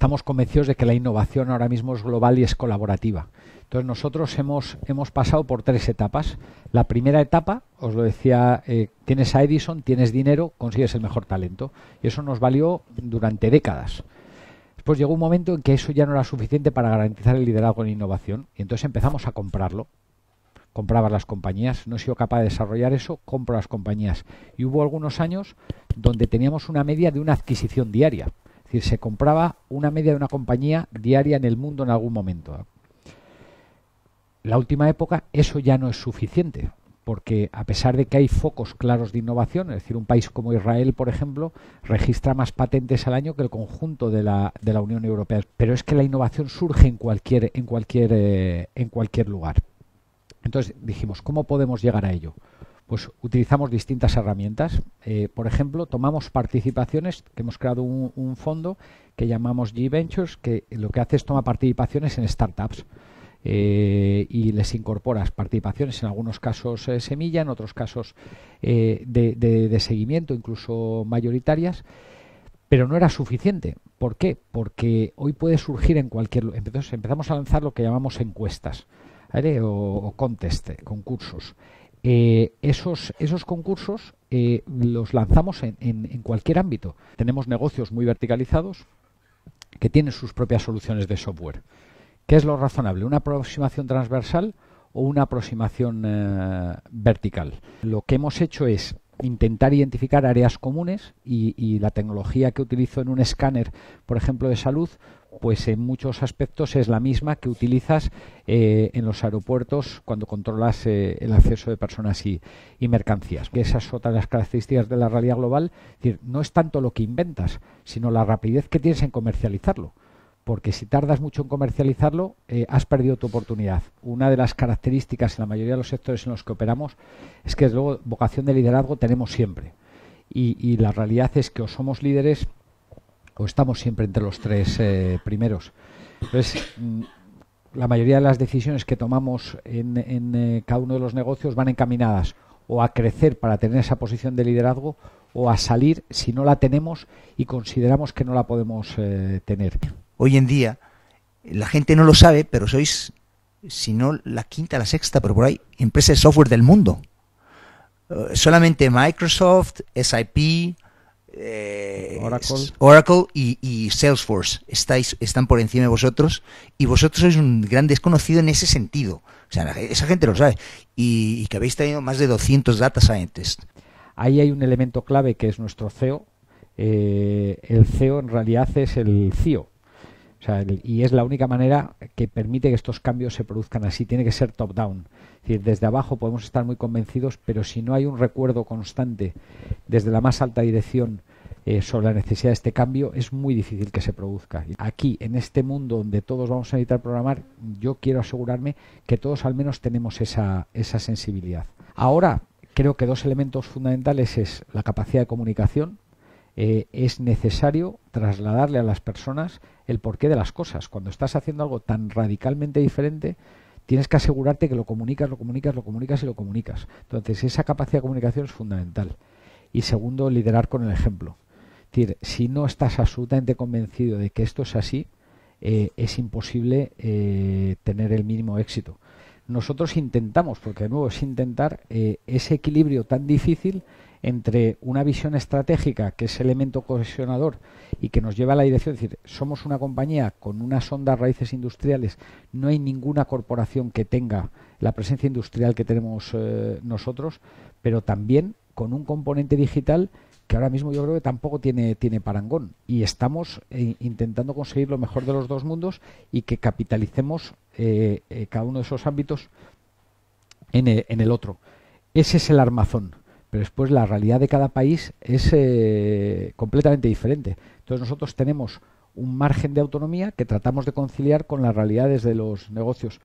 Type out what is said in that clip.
estamos convencidos de que la innovación ahora mismo es global y es colaborativa. Entonces nosotros hemos, hemos pasado por tres etapas. La primera etapa, os lo decía, eh, tienes a Edison, tienes dinero, consigues el mejor talento. Y eso nos valió durante décadas. Después llegó un momento en que eso ya no era suficiente para garantizar el liderazgo en innovación. Y entonces empezamos a comprarlo. Compraba las compañías, no he sido capaz de desarrollar eso, compro las compañías. Y hubo algunos años donde teníamos una media de una adquisición diaria. Es decir, se compraba una media de una compañía diaria en el mundo en algún momento. La última época eso ya no es suficiente, porque a pesar de que hay focos claros de innovación, es decir, un país como Israel, por ejemplo, registra más patentes al año que el conjunto de la, Unión Europea, pero es que la innovación surge en cualquier, en cualquier, eh, en cualquier lugar. Entonces dijimos, ¿cómo podemos llegar a ello? pues utilizamos distintas herramientas. Eh, por ejemplo, tomamos participaciones, que hemos creado un, fondo que llamamos G Ventures, que lo que hace es tomar participaciones en startups. Eh, y les incorporas participaciones, en algunos casos eh, semilla, en otros casos de, seguimiento, incluso mayoritarias, pero no era suficiente. ¿Por qué? Porque hoy puede surgir en cualquier... empezamos a lanzar lo que llamamos encuestas o, o concursos. Eh, esos, concursos eh, los lanzamos en, cualquier ámbito. Tenemos negocios muy verticalizados que tienen sus propias soluciones de software. ¿Qué es lo razonable? ¿Una aproximación transversal o una aproximación eh, vertical? Lo que hemos hecho es intentar identificar áreas comunes y, la tecnología que utilizo en un escáner, por ejemplo, de salud, pues en muchos aspectos es la misma que utilizas eh, en los aeropuertos cuando controlas eh, el acceso de personas y, y, mercancías. Que esas son las características de la realidad global. no es tanto lo que inventas, sino la rapidez que tienes en comercializarlo. Porque si tardas mucho en comercializarlo, eh, has perdido tu oportunidad. Una de las características en la mayoría de los sectores en los que operamos es que luego vocación de liderazgo tenemos siempre. y, y la realidad es que o somos líderes o estamos siempre entre los tres eh, primeros. Entonces, mm, la mayoría de las decisiones que tomamos en, eh, cada uno de los negocios van encaminadas o a crecer para tener esa posición de liderazgo o a salir si no la tenemos y consideramos que no la podemos eh, tener. Hoy en día, la gente no lo sabe, pero sois, si no la quinta, la sexta, pero por ahí, empresas de software del mundo. solamente Microsoft, SIP, eh, Oracle, y, Salesforce estáis, están por encima de vosotros y vosotros sois un gran desconocido en ese sentido. O sea, esa gente lo sabe y, que habéis tenido más de 200 data scientists. Ahí hay un elemento clave que es nuestro CEO. Eh, el CEO en realidad es el CIO, y es la única manera que permite que estos cambios se produzcan así. Tiene que ser top-down. desde abajo podemos estar muy convencidos, pero si no hay un recuerdo constante desde la más alta dirección eh, sobre la necesidad de este cambio, es muy difícil que se produzca. Aquí, en este mundo donde todos vamos a necesitar programar, yo quiero asegurarme que todos al menos tenemos esa, esa sensibilidad. Ahora, creo que dos elementos fundamentales es la capacidad de comunicación, eh, es necesario trasladarle a las personas el porqué de las cosas. Cuando estás haciendo algo tan radicalmente diferente, tienes que asegurarte que lo comunicas, lo comunicas, lo comunicas y lo comunicas. Entonces, esa capacidad de comunicación es fundamental. Y segundo, liderar con el ejemplo. decir, si no estás absolutamente convencido de que esto es así, eh, es imposible eh, tener el mínimo éxito. Nosotros intentamos, porque de nuevo es intentar ese equilibrio tan difícil entre una visión estratégica, que es elemento cohesionador y que nos lleva a la dirección, es decir, somos una compañía con unas ondas raíces industriales, no hay ninguna corporación que tenga la presencia industrial que tenemos eh, nosotros, pero también con un componente digital que ahora mismo yo creo que tampoco tiene, tiene parangón y estamos eh, intentando conseguir lo mejor de los dos mundos y que capitalicemos eh, cada uno de esos ámbitos en en el otro. Ese es el armazón pero después la realidad de cada país es eh, completamente diferente. Entonces nosotros tenemos un margen de autonomía que tratamos de conciliar con las realidades de los negocios